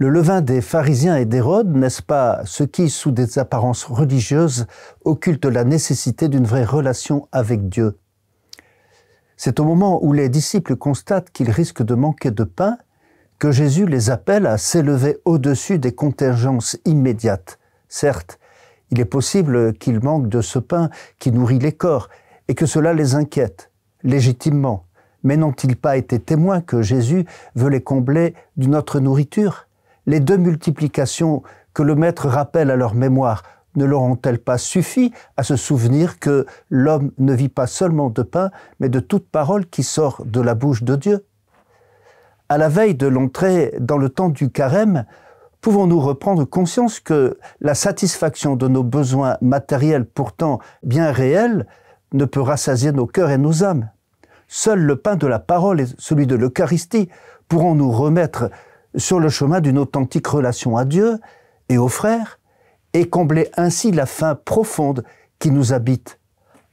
Le levain des pharisiens et d'Hérode, n'est-ce pas ce qui, sous des apparences religieuses, occulte la nécessité d'une vraie relation avec Dieu C'est au moment où les disciples constatent qu'ils risquent de manquer de pain que Jésus les appelle à s'élever au-dessus des contingences immédiates. Certes, il est possible qu'ils manquent de ce pain qui nourrit les corps et que cela les inquiète, légitimement. Mais n'ont-ils pas été témoins que Jésus veut les combler d'une autre nourriture les deux multiplications que le maître rappelle à leur mémoire ne leur ont-elles pas suffi à se souvenir que l'homme ne vit pas seulement de pain, mais de toute parole qui sort de la bouche de Dieu À la veille de l'entrée dans le temps du carême, pouvons-nous reprendre conscience que la satisfaction de nos besoins matériels pourtant bien réels ne peut rassasier nos cœurs et nos âmes Seul le pain de la parole et celui de l'Eucharistie pourront nous remettre sur le chemin d'une authentique relation à Dieu et aux frères, et combler ainsi la faim profonde qui nous habite.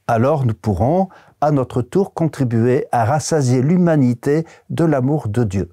Alors nous pourrons, à notre tour, contribuer à rassasier l'humanité de l'amour de Dieu.